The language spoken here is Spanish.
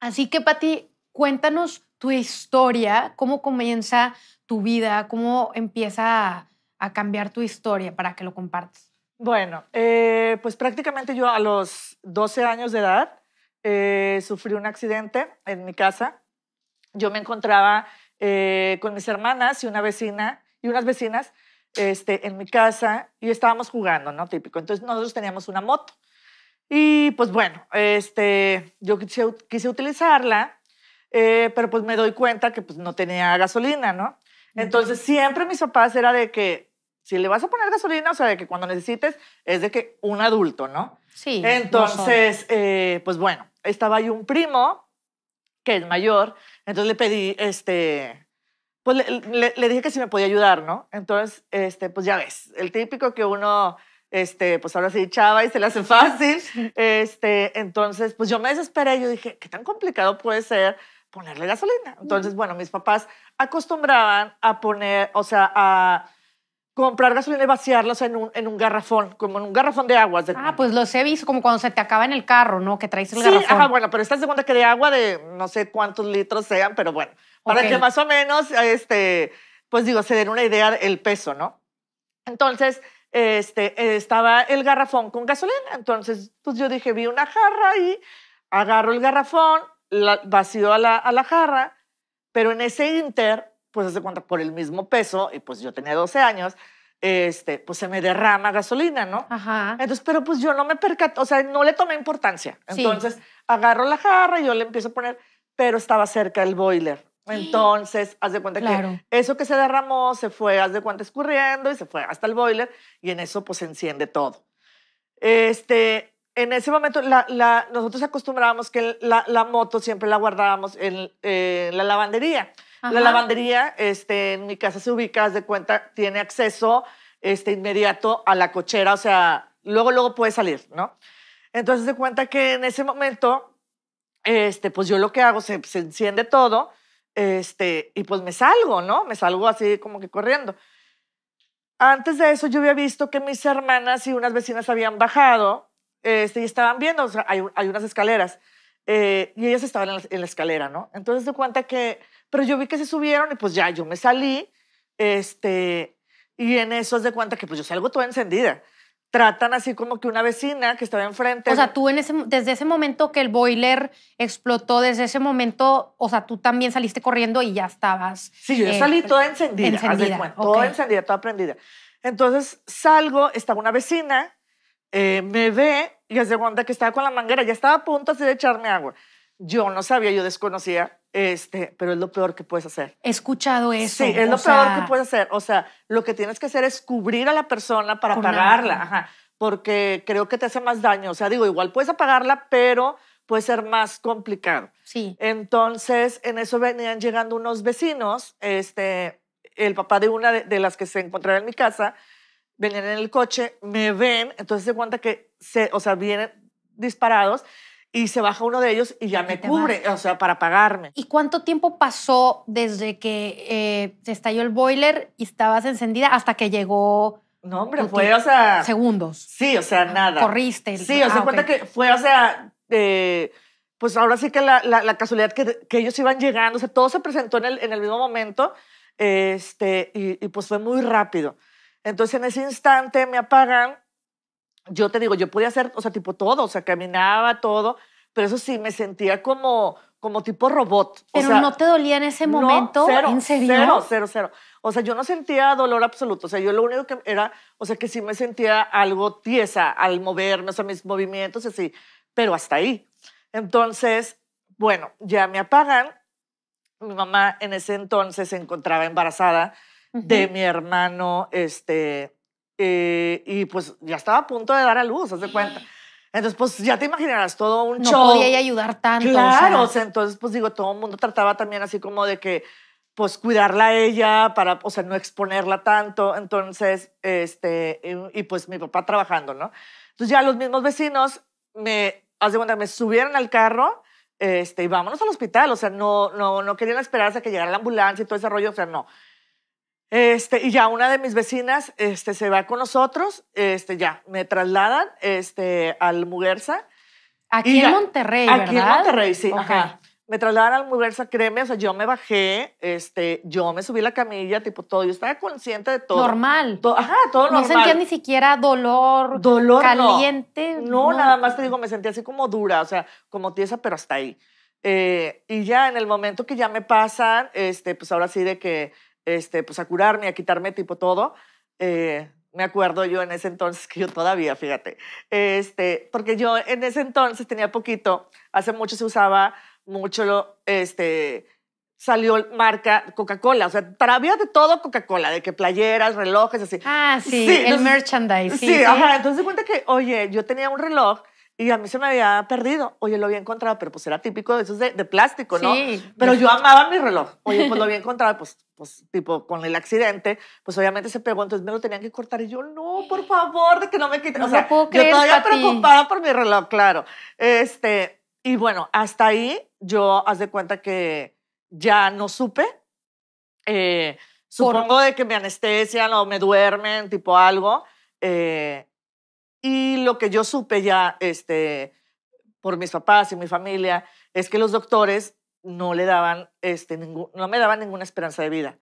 Así que, Pati, cuéntanos tu historia, cómo comienza tu vida, cómo empieza a, cambiar tu historia para que lo compartas. Bueno, eh, pues prácticamente yo a los 12 años de edad eh, sufrí un accidente en mi casa. Yo me encontraba eh, con mis hermanas y una vecina y unas vecinas este, en mi casa y estábamos jugando, ¿no? Típico. Entonces nosotros teníamos una moto y pues bueno, este, yo quise, quise utilizarla, eh, pero pues me doy cuenta que pues no tenía gasolina, ¿no? Entonces siempre mis papás era de que si le vas a poner gasolina, o sea, de que cuando necesites es de que un adulto, ¿no? Sí. Entonces, eh, pues bueno, estaba ahí un primo que es mayor, entonces le pedí, este, pues le, le, dije que si me podía ayudar, ¿no? Entonces, este, pues ya ves, el típico que uno este, pues ahora sí, chava y se le hace fácil. Este, entonces, pues yo me desesperé. Yo dije, ¿qué tan complicado puede ser ponerle gasolina? Entonces, bueno, mis papás acostumbraban a poner, o sea, a comprar gasolina y vaciarlos en un, en un garrafón, como en un garrafón de aguas. Ah, pues los he visto, como cuando se te acaba en el carro, ¿no? Que traes el garrafón. Sí, ajá, bueno, pero esta segunda que de agua de no sé cuántos litros sean, pero bueno, para que más o menos, este, pues digo, se den una idea del peso, ¿no? Entonces, este, estaba el garrafón con gasolina. Entonces, pues yo dije, vi una jarra y agarro el garrafón, la, vacío a la, jarra, pero en ese inter, pues hace cuenta, por el mismo peso, y pues yo tenía 12 años, este, pues se me derrama gasolina, ¿no? Entonces, pero pues yo no me percaté, o sea, no le tomé importancia. Entonces, agarro la jarra y yo le empiezo a poner, pero estaba cerca el boiler. Entonces, haz de cuenta que eso que se derramó se fue, haz de cuenta, escurriendo y se fue hasta el boiler y en eso pues se enciende todo. Este, en ese momento la, la, nosotros acostumbrábamos que la, la, moto siempre la guardábamos en la lavandería. La lavandería, este, en mi casa se ubica, haz de cuenta, tiene acceso este, inmediato a la cochera, o sea, luego, luego puede salir, ¿no? Entonces, de cuenta que en ese momento, este, pues yo lo que hago, se, se enciende todo este, y pues me salgo, ¿no? Me salgo así como que corriendo. Antes de eso yo había visto que mis hermanas y unas vecinas habían bajado este, y estaban viendo, o sea, hay, unas escaleras. Eh, y ellas estaban en la, escalera, ¿no? Entonces de cuenta que, pero yo vi que se subieron y pues ya yo me salí, este, y en eso es de cuenta que pues yo salgo toda encendida tratan así como que una vecina que estaba enfrente. O sea, tú en ese, desde ese momento que el boiler explotó, desde ese momento, o sea, tú también saliste corriendo y ya estabas. Sí, yo salí eh, toda encendida, toda encendida, toda prendida. Entonces salgo, estaba una vecina, eh, me ve y hace cuenta que estaba con la manguera, ya estaba a punto así de echarme agua. Yo no sabía, yo desconocía este, pero es lo peor que puedes hacer. He escuchado eso. Sí, es lo peor que puedes hacer. O sea, lo que tienes que hacer es cubrir a la persona para pagarla, apagarla, porque creo que te hace más daño. O sea, digo, igual puedes apagarla, pero puede ser más complicado. Sí. Entonces, en eso venían llegando unos vecinos, este, el papá de una de, las que se encontraba en mi casa, venían en el coche, me ven, entonces se cuenta que, se, o sea, vienen disparados y se baja uno de ellos y ya me cubre, o sea, para pagarme. ¿Y cuánto tiempo pasó desde que eh, se estalló el boiler y estabas encendida hasta que llegó? No, hombre, fue, o sea... Segundos. Sí, o sea, ah, nada. Corriste. Sí, ah, o sea, cuenta que fue, o sea, pues ahora sí que la, casualidad que, ellos iban llegando, o sea, todo se presentó en el, en el mismo momento este, y, y pues fue muy rápido. Entonces en ese instante me apagan yo te digo, yo podía hacer, o sea, tipo todo, o sea, caminaba todo, pero eso sí, me sentía como, como tipo robot. Pero no te dolía en ese momento, no, cero, Cero, cero, O sea, yo no sentía dolor absoluto. O sea, yo lo único que era, o sea, que sí me sentía algo tiesa al moverme, o sea, mis movimientos y así, pero hasta ahí. Entonces, bueno, ya me apagan. Mi mamá en ese entonces se encontraba embarazada de mi hermano, este, eh, y pues ya estaba a punto de dar a luz, haz de cuenta. Entonces, pues ya te imaginarás todo un no show. No podía ayudar tanto. Claro, o sea. entonces, pues digo, todo el mundo trataba también así como de que, pues cuidarla a ella para, o sea, no exponerla tanto. Entonces, este, y, pues mi papá trabajando, ¿no? Entonces ya los mismos vecinos me, haz de cuenta, me subieron al carro este, y vámonos al hospital. O sea, no, no, no querían esperarse a que llegara la ambulancia y todo ese rollo. O sea, no. Este, y ya una de mis vecinas este, se va con nosotros, este, ya me trasladan al Muguerza. Aquí en Monterrey, ¿verdad? Aquí en Monterrey, sí. Me trasladan al Muguerza, créeme, o sea, yo me bajé, yo me subí la camilla, tipo todo, yo estaba consciente de todo. Normal. ajá, todo normal. No sentía ni siquiera dolor, dolor caliente. No. nada más te digo, me sentía así como dura, o sea, como tiesa, pero hasta ahí. Eh, y ya en el momento que ya me pasan, pues ahora sí de que este, pues a curarme, a quitarme tipo todo. Eh, me acuerdo yo en ese entonces, que yo todavía, fíjate, este, porque yo en ese entonces tenía poquito, hace mucho se usaba mucho, este, salió marca Coca-Cola, o sea, había de todo Coca-Cola, de que playeras, relojes, así. Ah, sí, el merchandise. Sí, entonces cuenta que, oye, yo tenía un reloj y a mí se me había perdido. Oye, lo había encontrado, pero pues era típico de esos de, de plástico, ¿no? Sí, pero yo amaba mi reloj. Oye, pues lo había encontrado, pues, pues tipo con el accidente, pues obviamente se pegó, entonces me lo tenían que cortar. Y yo, no, por favor, de que no me quiten. o sea, yo todavía preocupada por mi reloj, claro. Este, y bueno, hasta ahí yo, haz de cuenta que ya no supe. Eh, supongo de que me anestesian o me duermen, tipo algo. Eh, y lo que yo supe ya este, por mis papás y mi familia es que los doctores no le daban, este, no me daban ninguna esperanza de vida.